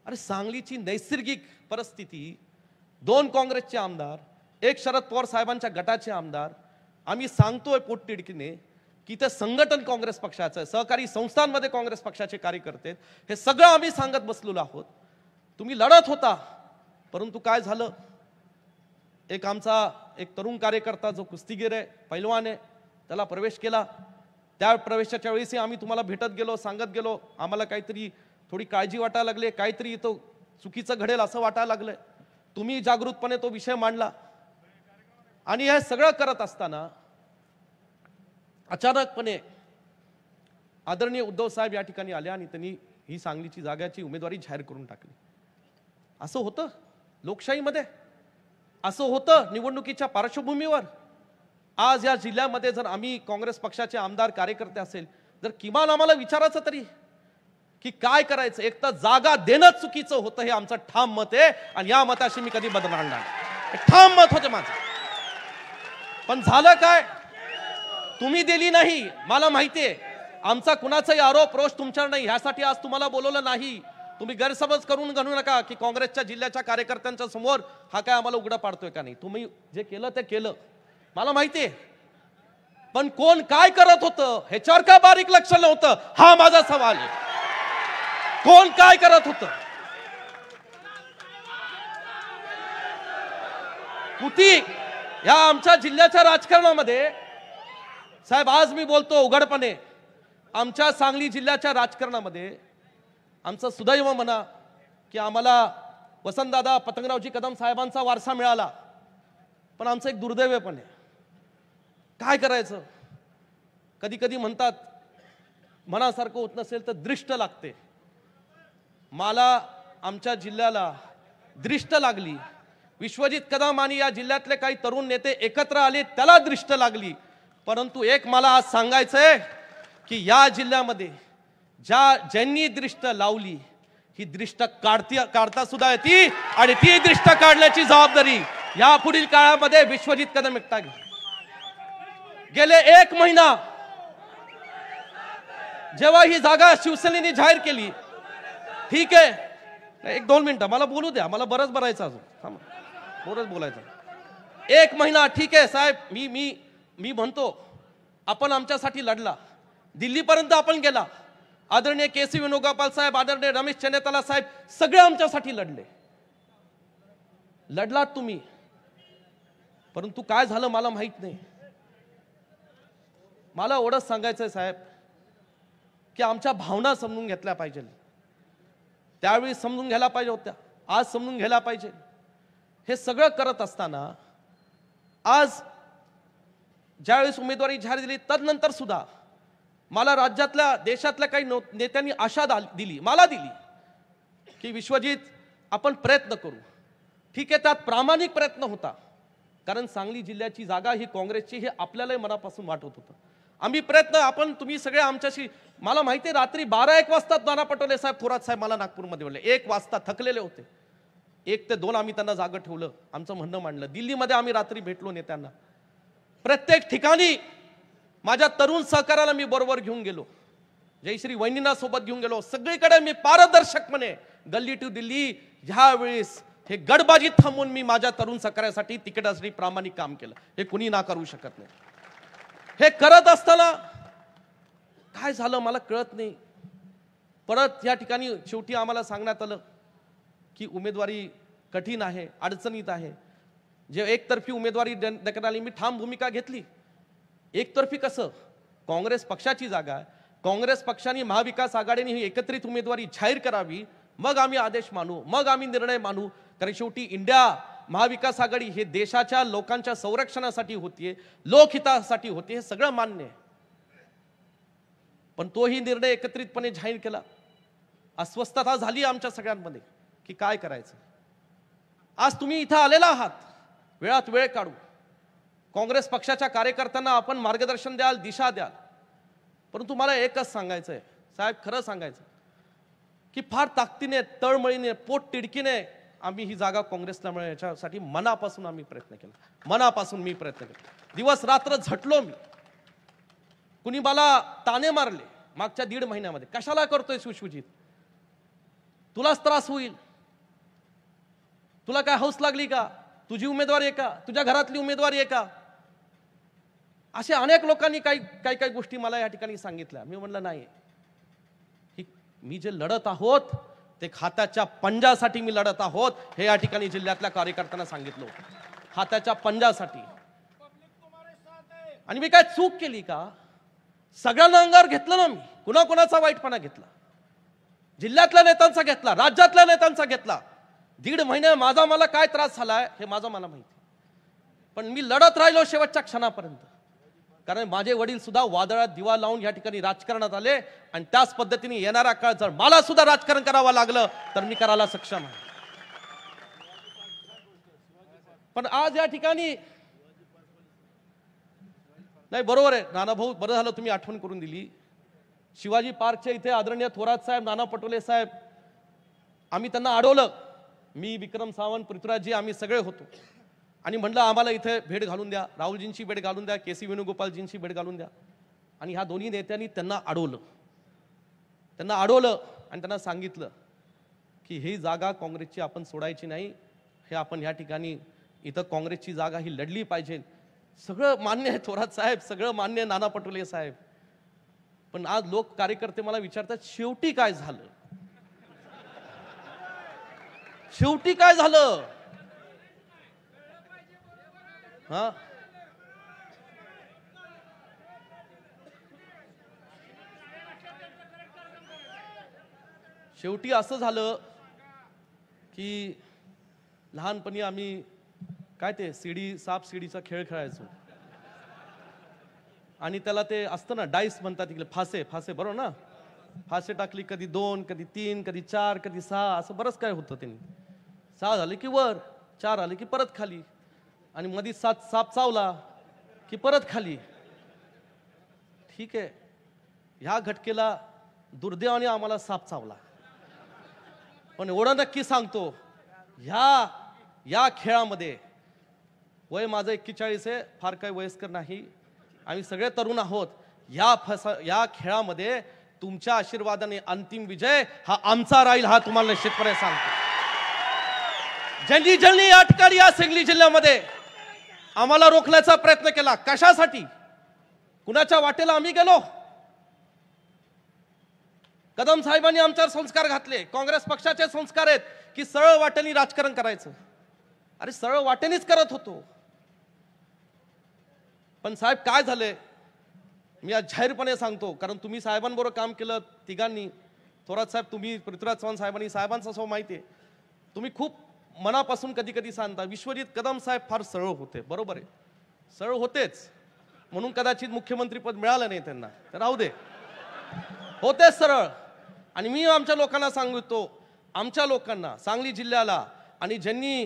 अरे सांगलीची नैसर्गिक परिस्थिती दोन काँग्रेसचे आमदार एक शरद पवार साहेबांच्या गटाचे आमदार आम्ही सांगतोय पोटतिडकीने की ते संघटन काँग्रेस पक्षाचं आहे सहकारी संस्थांमध्ये काँग्रेस पक्षाचे कार्यकर्ते हे सगळं आम्ही सांगत बसलेलो आहोत तुम्ही लढत होता परंतु काय झालं एक आमचा एक तरुण कार्यकर्ता जो कुस्तीगीर आहे पैलवान आहे त्याला प्रवेश केला त्या प्रवेशाच्या वेळेसही आम्ही तुम्हाला भेटत गेलो सांगत गेलो आम्हाला काहीतरी थोडी काळजी वाटायला लागली काहीतरी इथं चुकीचं घडेल असं वाटायला लागलं तुम्ही जागृतपणे तो विषय मांडला आणि हे सगळं करत असताना अचानकपणे आदरणीय उद्धव साहेब या ठिकाणी आले आणि त्यांनी ही सांगलीची जाग्याची उमेदवारी जाहीर करून टाकली असं होतं लोकशाहीमध्ये असं होतं निवडणुकीच्या पार्श्वभूमीवर आज या जिल्ह्यामध्ये जर आम्ही काँग्रेस पक्षाचे आमदार कार्यकर्ते असेल जर किमान आम्हाला विचारायचं तरी की काय करायचं एक तर जागा देणं चुकीचं होतं हे आमचं ठाम मत आहे आणि या मताशी मी कधी बदलणार नाही ठाम मत होते माझं पण झालं काय तुम्ही दिली नाही मला माहितीये आमचा कुणाचाही आरोप रोष तुमच्यावर नाही ह्यासाठी आज तुम्हाला बोलवलं नाही तुम्ही गैरसमज करून घालू नका की काँग्रेसच्या जिल्ह्याच्या कार्यकर्त्यांच्या समोर हा काय आम्हाला उघडा पाडतोय का नाही तुम्ही जे केलं ते केलं मला माहिती आहे पण कोण काय करत होतं ह्याच्यावर का बारीक लक्ष नव्हतं हा माझा सवाल आहे कोण काय करत होतं कुठी या आमच्या जिल्ह्याच्या राजकारणामध्ये साहेब आज मी बोलतो उघडपणे आमच्या सांगली जिल्ह्याच्या राजकारणामध्ये आमचं सुदैव म्हणा की आम्हाला वसंतदादा पतंगरावजी कदम साहेबांचा वारसा मिळाला पण आमचं एक दुर्दैव पण आहे काय करायचं कधी कधी म्हणतात मनासारखं होत नसेल तर दृष्ट लागते मला आमच्या जिल्ह्याला दृष्ट लागली विश्वजित कदम आणि या जिल्ह्यातले काही तरुण नेते एकत्र आले त्याला दृष्ट लागली परंतु एक मला आज सांगायचं आहे की या जिल्ह्यामध्ये ज्या ज्यांनी दृष्ट लावली ही दृष्ट काढती काढता सुद्धा येते आणि ती दृष्ट काढण्याची जबाबदारी या पुढील काळामध्ये विश्वजित कदम एकटा गेले एक महिना जेव्हा ही जागा शिवसेनेने जाहीर केली ठीक आहे एक दोन मिनिटं मला बोलू द्या मला बरंच भरायचं अजून बरंच बोलायचं एक महिना ठीक आहे साहेब मी मी मी म्हणतो आपण आमच्यासाठी लढला दिल्लीपर्यंत आपण गेला आदरणीय के सी वेणुगोपाल साहेब आदरणीय रमेश चनेताला साहेब सगळे आमच्यासाठी लढले लढलात तुम्ही परंतु काय झालं मला माहीत नाही मला एवढंच सांगायचं आहे साहेब की आमच्या भावना समजून घेतल्या पाहिजे त्यावेळी समजून घ्यायला पाहिजे होत्या आज समजून घ्यायला पाहिजे हे सगळं करत असताना आज ज्यावेळेस उमेदवारी जाहीर दिली तदनंतर सुद्धा मला राज्यातल्या देशातल्या काही नेत्यांनी आशा दिली मला दिली की विश्वजित आपण प्रयत्न करू ठीक आहे त्यात प्रामाणिक प्रयत्न होता कारण सांगली जिल्ह्याची जागा ही काँग्रेसची हे आपल्यालाही मनापासून वाटत होतं आम्ही प्रयत्न आपण तुम्ही सगळे आमच्याशी मला माहिती आहे रात्री बारा एक वाजता नाना पटोले साहेब थोरात साहेब मला नागपूरमध्ये बोलले एक वाजता थकलेले होते एक ते दोन आम्ही त्यांना जागं ठेवलं आमचं म्हणणं मांडलं दिल्लीमध्ये आम्ही रात्री भेटलो नेत्यांना प्रत्येक ठिकाणी माझ्या तरुण सहकाराला मी बरोबर घेऊन गेलो जयश्री वहिनींना सोबत घेऊन गेलो सगळीकडे मी पारदर्शकपणे गल्ली टू दिल्ली ह्यावेळेस हे गडबाजी थांबून मी माझ्या तरुण सहकार्यासाठी तिकीटासाठी प्रामाणिक काम केलं हे कुणी नाकारू शकत नाही हे करत असताना काय झालं मला कळत नाही परत या ठिकाणी शेवटी आम्हाला सांगण्यात आलं की उमेदवारी कठीण आहे अडचणीत आहे जे एकतर्फी उमेदवारी देण्यात आली मी ठाम भूमिका घेतली एकतर्फी कसं काँग्रेस पक्षाची जागा आहे काँग्रेस पक्षाने महाविकास आघाडीने ही एकत्रित उमेदवारी जाहीर करावी मग आम्ही आदेश मानू मग आम्ही निर्णय मानू कारण शेवटी इंडिया महाविकास आघाडी हे देशाच्या लोकांच्या संरक्षणासाठी होतीये लोकहितासाठी होते हे सगळं मान्य आहे पण तोही निर्णय एकत्रितपणे जाहीर केला अस्वस्थता झाली आमच्या सगळ्यांमध्ये की काय करायचं आज तुम्ही इथं आलेला आहात वेळात वेळ काढू काँग्रेस पक्षाच्या कार्यकर्त्यांना आपण मार्गदर्शन द्याल दिशा द्याल परंतु मला एकच सांगायचं आहे साहेब खरं सांगायचं की फार ताकदीने तळमळीने पोट तिडकीने आम्ही ही जागा काँग्रेसला मिळेल याच्यासाठी मनापासून आम्ही प्रयत्न केला मनापासून मी प्रयत्न केला दिवस रात्र झटलो मी कुणी मला ताने मारले मागच्या दीड महिन्यामध्ये कशाला करतोय सुशुजित तुलाच त्रास होईल तुला काय हौस लागली का तुझी उमेदवार आहे का तुझ्या घरातली उमेदवार आहे का असे अनेक लोकांनी काही काही काही गोष्टी मला या ठिकाणी सांगितल्या मी म्हणलं नाही ही मी जे लढत आहोत ते खात्याच्या पंजासाठी मी लढत आहोत हे या ठिकाणी जिल्ह्यातल्या कार्यकर्त्यांना सांगितलं खात्याच्या पंजासाठी आणि मी काय चूक केली का सगळ्यांना अंगार घेतलं ना मी कुणाकुणाचा वाईटपणा घेतला जिल्ह्यातल्या नेत्यांचा घेतला राज्यातल्या नेत्यांचा घेतला दीड महिने माझा मला काय त्रास झालाय हे माझा मला माहिती पण मी लढत राहिलो शेवटच्या क्षणापर्यंत कारण माझे वडील सुद्धा वादळात दिवा लावून या ठिकाणी राजकारणात आले आणि त्याच पद्धतीने येणारा काळ जर मला सुद्धा राजकारण करावं लागलं तर मी करायला सक्षम आहे पण आज या ठिकाणी नाही बरोबर आहे नाना भाऊ बरं झालं तुम्ही आठवण करून दिली शिवाजी पार्कच्या इथे आदरणीय थोरात साहेब नाना पटोले साहेब आम्ही त्यांना अडवलं मी विक्रम सावंत पृथ्वीराजजी आम्ही सगळे होतो आणि म्हणलं आम्हाला इथे भेट घालून द्या राहुलजींची भेट घालून द्या के सी वेणुगोपालजींची भेट घालून द्या आणि ह्या दोन्ही नेत्यांनी त्यांना अडवलं त्यांना अडवलं आणि त्यांना सांगितलं की ही जागा काँग्रेसची आपण सोडायची नाही हे आपण ह्या ठिकाणी इथं काँग्रेसची जागा ही लढली पाहिजे सगळं मान्य आहे थोरात साहेब सगळं मान्य आहे नाना पटोले साहेब पण आज लोक कार्यकर्ते मला विचारतात शेवटी काय झालं शेवटी काय झालं हा शेवटी असं झालं की लहानपणी आम्ही काय ते सीडी साप सीडीचा खेळ खेळायचो आणि त्याला ते असतं ना डाईस म्हणतात तिकडे फासे फासे बरोबर ना फासे टाकली कधी दोन कधी तीन कधी चार कधी सहा असं बरंच काय होतं त्यांनी सहा झाले की वर चार आले की परत खाली आणि मधी सात साप चावला की परत खाली ठीक आहे ह्या घटकेला दुर्दैवाने आम्हाला साप चावला पण एवढं नक्की सांगतो ह्या या खेळामध्ये वय माझं एक्केचाळीस आहे फार काही वयस्कर नाही आम्ही सगळे तरुण आहोत या फसा या खेळामध्ये तुमच्या आशीर्वादाने अंतिम विजय हा आमचा राहील हा तुम्हाला निश्चितपणे सांगतो जल्दी जल्दी या या सिंगली जिल्ह्यामध्ये आम्हाला रोखण्याचा प्रयत्न केला कशासाठी कुणाच्या वाटेला आम्ही गेलो कदम साहेबांनी आमच्यावर संस्कार घातले काँग्रेस पक्षाचे संस्कार आहेत की सरळ वाटेने राजकारण करायचं अरे सरळ वाटेनेच करत होतो पण साहेब काय झाले मी आज जाहीरपणे सांगतो कारण तुम्ही साहेबांबरोबर काम केलं तिघांनी थोरात साहेब तुम्ही पृथ्वीराज चव्हाण साहेबांनी साहेबांचं सो माहिती आहे तुम्ही खूप मनापासून कधी कधी सांगता विश्वजित कदम साहेब फार सरळ होते बरोबर आहे सरळ होतेच म्हणून कदाचित मुख्यमंत्रीपद मिळालं नाही त्यांना तर राहू दे होतेच सरळ आणि मी आमच्या लोकांना सांगू सांगतो आमच्या लोकांना सांगली जिल्ह्याला आणि ज्यांनी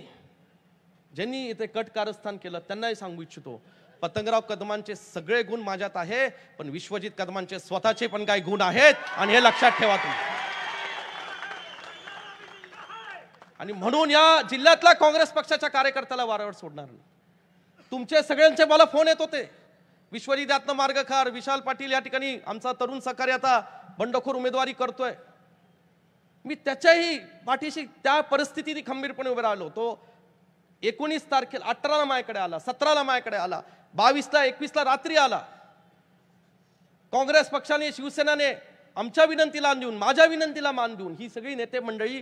ज्यांनी इथे कट कारस्थान केलं त्यांनाही सांगू इच्छितो पतंगराव कदमांचे सगळे गुण माझ्यात आहे पण विश्वजित कदमांचे स्वतःचे पण काही गुण आहेत आणि हे लक्षात ठेवा तुम्ही आणि म्हणून या जिल्ह्यातला काँग्रेस पक्षाच्या कार्यकर्त्याला वारंवार सोडणार नाही तुमचे सगळ्यांचे मला फोन येत होते विश्वविद्यातनं मार्गकार विशाल पाटील या ठिकाणी आमचा तरुण सहकारी आता बंडखोर उमेदवारी करतोय मी त्याच्याही पाठीशी त्या परिस्थितीने खंबीरपणे उभे राहिलो तो एकोणीस तारखेला अठराला माझ्याकडे आला सतराला माझ्याकडे आला बावीसला एकवीसला रात्री आला काँग्रेस पक्षाने शिवसेनाने आमच्या विनंतीला मान देऊन माझ्या विनंतीला मान देऊन ही सगळी नेते मंडळी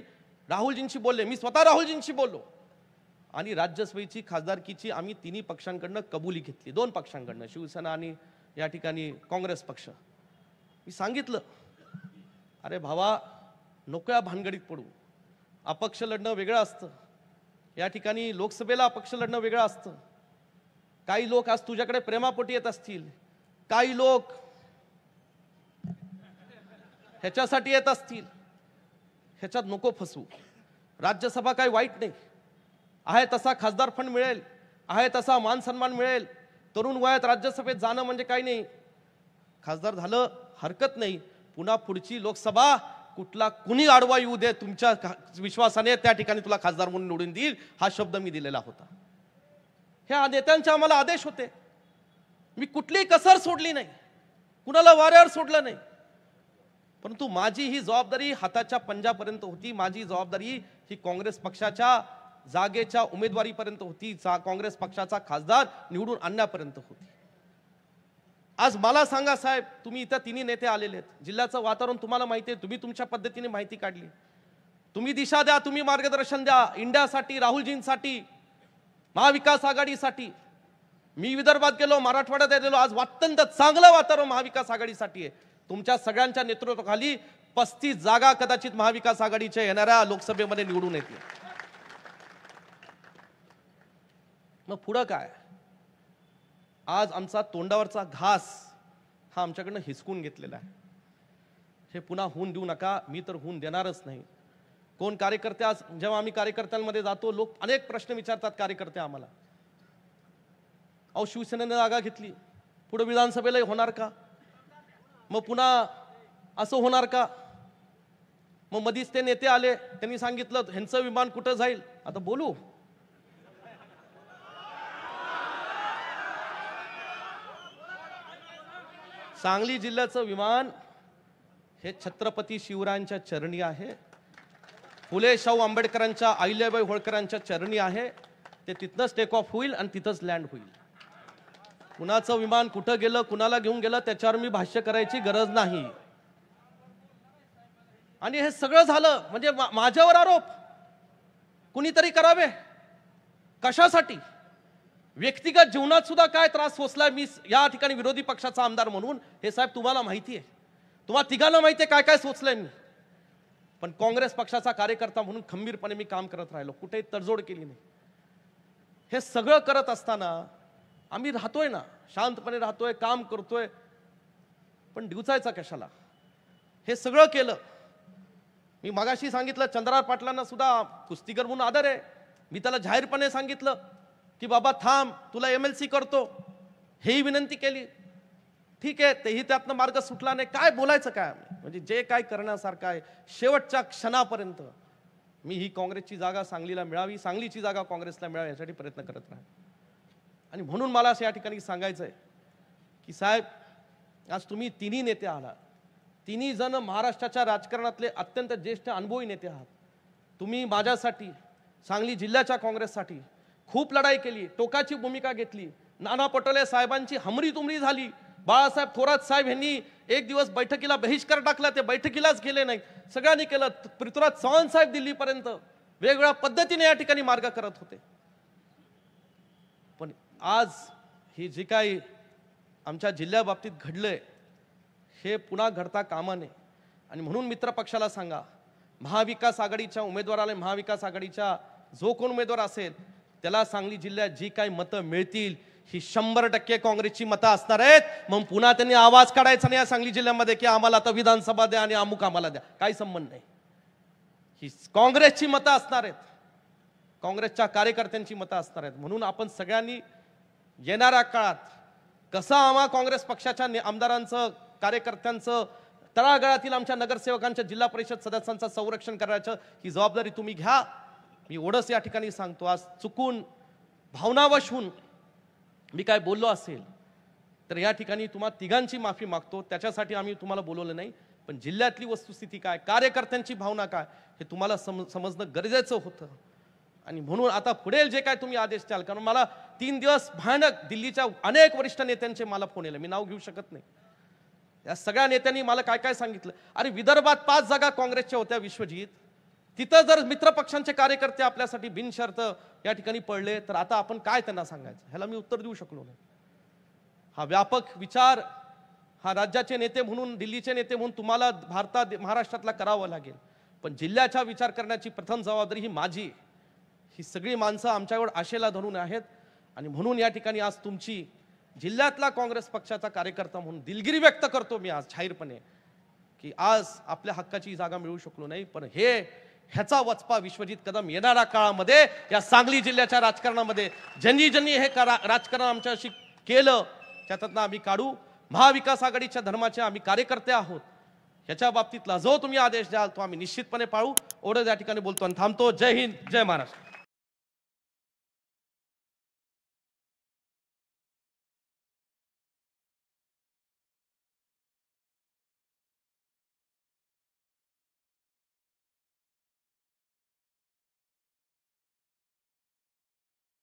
राहुलजींशी बोलले मी स्वतः राहुलजींशी बोललो आणि राज्यसभेची खासदारकीची आम्ही तिन्ही पक्षांकडनं कबुली घेतली दोन पक्षांकडनं शिवसेना आणि या ठिकाणी काँग्रेस पक्ष मी सांगितलं अरे भावा नोकळ्या भानगडीत पडू अपक्ष लढणं वेगळं असतं या ठिकाणी लोकसभेला अपक्ष लढणं वेगळं असतं काही लोक आज तुझ्याकडे प्रेमापोटी येत असतील काही लोक ह्याच्यासाठी येत असतील ह्याच्यात नको फसू राज्यसभा काही वाईट नाही आहे तसा खासदार फंड मिळेल आहे तसा मान सन्मान मिळेल तरुण वयात राज्यसभेत जाणं म्हणजे काही नाही खासदार झालं हरकत नाही पुन्हा पुढची लोकसभा कुठला कुणी आडवा येऊ दे तुमच्या विश्वासाने त्या ठिकाणी तुला खासदार म्हणून निवडून देईल हा शब्द मी दिलेला होता ह्या नेत्यांचे आम्हाला आदेश होते मी कुठलीही कसर सोडली नाही कुणाला वाऱ्यावर सोडलं नाही परंतु माझी ही जबाबदारी हाताच्या पंजापर्यंत होती माझी जबाबदारी ही काँग्रेस पक्षाच्या जागेच्या उमेदवारीपर्यंत होती काँग्रेस पक्षाचा खासदार निवडून आणण्यापर्यंत होती आज मला सांगा साहेब तुम्ही इथं तिन्ही नेते आलेले आहेत जिल्ह्याचं वातावरण तुम्हाला माहिती आहे तुम्ही तुमच्या पद्धतीने माहिती काढली तुम्ही दिशा द्या तुम्ही मार्गदर्शन द्या इंडियासाठी राहुलजींसाठी महाविकास आघाडीसाठी मी विदर्भात गेलो मराठवाड्यात गेलो आज अत्यंत चांगलं वातावरण महाविकास आघाडीसाठी आहे तुमच्या सगळ्यांच्या नेतृत्वाखाली पस्तीस जागा कदाचित महाविकास आघाडीच्या येणाऱ्या लोकसभेमध्ये निवडून येतील मग पुढं काय आज आमचा तोंडावरचा घास हा आमच्याकडनं हिसकून घेतलेला आहे हे पुन्हा होऊन देऊ नका मी तर होऊन देणारच नाही कोण कार्यकर्ते आज जेव्हा आम्ही कार्यकर्त्यांमध्ये जातो लोक अनेक प्रश्न विचारतात कार्यकर्ते आम्हाला अहो शिवसेनेनं जागा घेतली पुढे विधानसभेलाही होणार का मग पुन्हा असं होणार का मग मधीच ते नेते आले त्यांनी सांगितलं ह्यांचं विमान कुठं जाईल आता बोलू सांगली जिल्ह्याचं विमान हे छत्रपती शिवरायांच्या चरणी आहे फुले शाहू आंबेडकरांच्या अहिल्याबाई होळकरांच्या चरणी आहे ते तिथनंच टेक ऑफ होईल आणि तिथंच लँड होईल कुणाचं विमान कुठं गेलं कुणाला घेऊन गेलं त्याच्यावर मी भाष्य करायची गरज नाही आणि हे सगळं झालं म्हणजे माझ्यावर आरोप कुणीतरी करावे कशासाठी व्यक्तिगत जीवनात सुद्धा काय त्रास सोसलाय मी या ठिकाणी विरोधी पक्षाचा आमदार म्हणून हे साहेब तुम्हाला माहिती आहे तुम्हाला तिघांना माहिती आहे काय काय सोचलंय मी पण काँग्रेस पक्षाचा कार्यकर्ता म्हणून खंबीरपणे मी काम करत राहिलो कुठेही तडजोड केली नाही हे सगळं करत असताना आम्ही राहतोय ना शांतपणे राहतोय काम करतोय पण दिवसायचा कशाला हे सगळं केलं मी मागाशी सांगितलं चंद्रार पाटलांना सुद्धा कुस्तीगर म्हणून आदर आहे मी त्याला जाहीरपणे सांगितलं की बाबा थांब तुला एम एल सी करतो हेही विनंती केली ठीक आहे तेही त्यातनं मार्ग सुटला नाही काय बोलायचं काय म्हणजे जे काय करण्यासारखं आहे शेवटच्या क्षणापर्यंत मी ही काँग्रेसची जागा सांगलीला मिळावी सांगलीची जागा काँग्रेसला मिळावी यासाठी प्रयत्न करत राहतो आणि म्हणून मला असं या ठिकाणी सांगायचं आहे की साहेब आज तुम्ही तिन्ही नेते आहात तिन्ही जण महाराष्ट्राच्या राजकारणातले अत्यंत ज्येष्ठ अनुभवी नेते आहात तुम्ही माझ्यासाठी सांगली जिल्ह्याच्या काँग्रेससाठी खूप लढाई केली टोकाची भूमिका घेतली नाना पटोले साहेबांची हमरी तुमरी झाली बाळासाहेब थोरात साहेब यांनी एक दिवस बैठकीला बहिष्कार टाकला ते बैठकीलाच गेले नाही सगळ्यांनी केलं पृथ्वीराज चव्हाण साहेब दिल्लीपर्यंत वेगवेगळ्या पद्धतीने या ठिकाणी मार्ग करत होते आज ही जी काही आमच्या जिल्ह्याबाबतीत घडलं आहे हे पुन्हा घडता कामा नये आणि म्हणून मित्र पक्षाला सांगा महाविकास आघाडीच्या उमेदवाराला महाविकास आघाडीच्या जो कोण उमेदवार असेल त्याला सांगली जिल्ह्यात जी काही मतं मिळतील ही शंभर टक्के काँग्रेसची मतं असणार आहेत मग पुन्हा त्यांनी आवाज काढायचा नाही या सांगली जिल्ह्यामध्ये की आम्हाला आता विधानसभा द्या आणि अमुक आम्हाला द्या काही संबंध नाही ही काँग्रेसची मतं असणार आहेत काँग्रेसच्या कार्यकर्त्यांची मतं असणार आहेत म्हणून आपण सगळ्यांनी येणाऱ्या काळात कसा आम्हा काँग्रेस पक्षाच्या आमदारांचं कार्यकर्त्यांचं तळागाळातील आमच्या नगरसेवकांच्या जिल्हा परिषद सदस्यांचं संरक्षण करायचं ही जबाबदारी तुम्ही घ्या मी ओढस या ठिकाणी सांगतो आज चुकून भावनावश होऊन मी काय बोललो असेल तर या ठिकाणी तुम्हाला तिघांची माफी मागतो त्याच्यासाठी आम्ही तुम्हाला बोलवलं नाही पण जिल्ह्यातली वस्तुस्थिती काय कार्यकर्त्यांची भावना काय हे तुम्हाला सम समजणं गरजेचं होतं आणि म्हणून आता पुढे जे काय तुम्ही आदेश द्याल कारण मला तीन दिवस भयानक दिल्लीच्या अनेक वरिष्ठ नेत्यांचे मला फोन येले मी नाव घेऊ शकत नाही या सगळ्या नेत्यांनी मला काय काय सांगितलं अरे विदर्भात पाच जागा काँग्रेसच्या होत्या विश्वजीत तिथं जर मित्रपक्षांचे कार्यकर्ते आपल्यासाठी बिनशर्त या ठिकाणी पडले तर आता आपण काय त्यांना सांगायचं ह्याला मी उत्तर देऊ शकलो नाही हा व्यापक विचार हा राज्याचे नेते म्हणून दिल्लीचे नेते म्हणून तुम्हाला भारतात महाराष्ट्रातला करावा लागेल पण जिल्ह्याचा विचार करण्याची प्रथम जबाबदारी ही माझी आहे ही सगळी माणसं आमच्यावर आशेला धरून आहेत आणि म्हणून या ठिकाणी आज तुमची जिल्ह्यातला काँग्रेस पक्षाचा कार्यकर्ता म्हणून दिलगिरी व्यक्त करतो मी आज जाहीरपणे की आज आपल्या हक्काची जागा मिळू शकलो नाही पण हे ह्याचा वचपा विश्वजित कदम येणाऱ्या काळामध्ये या सांगली जिल्ह्याच्या राजकारणामध्ये ज्यांनी ज्यांनी हे राजकारण आमच्याशी केलं त्याच्यातनं आम्ही काढू महाविकास आघाडीच्या धर्माचे आम्ही कार्यकर्ते आहोत ह्याच्या बाबतीतला जो तुम्ही आदेश द्याल तो आम्ही निश्चितपणे पाळू ओढ या ठिकाणी बोलतो आणि थांबतो जय हिंद जय महाराष्ट्र